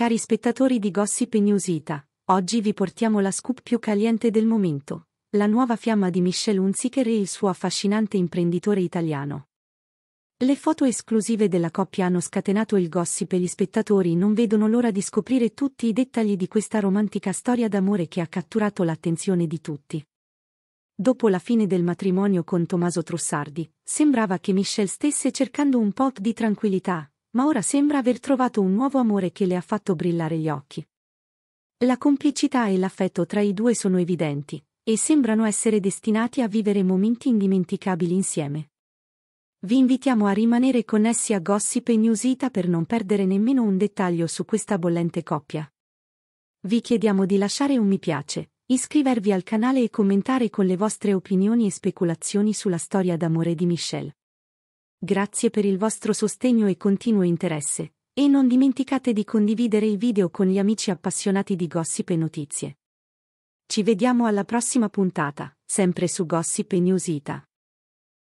Cari spettatori di Gossip News Ita, oggi vi portiamo la scoop più caliente del momento, la nuova fiamma di Michel Hunziker e il suo affascinante imprenditore italiano. Le foto esclusive della coppia hanno scatenato il gossip e gli spettatori non vedono l'ora di scoprire tutti i dettagli di questa romantica storia d'amore che ha catturato l'attenzione di tutti. Dopo la fine del matrimonio con Tommaso Trussardi, sembrava che Michel stesse cercando un po' di tranquillità, ma ora sembra aver trovato un nuovo amore che le ha fatto brillare gli occhi. La complicità e l'affetto tra i due sono evidenti, e sembrano essere destinati a vivere momenti indimenticabili insieme. Vi invitiamo a rimanere connessi a Gossip e Newsita per non perdere nemmeno un dettaglio su questa bollente coppia. Vi chiediamo di lasciare un mi piace, iscrivervi al canale e commentare con le vostre opinioni e speculazioni sulla storia d'amore di Michelle. Grazie per il vostro sostegno e continuo interesse, e non dimenticate di condividere i video con gli amici appassionati di gossip e notizie. Ci vediamo alla prossima puntata, sempre su Gossip e News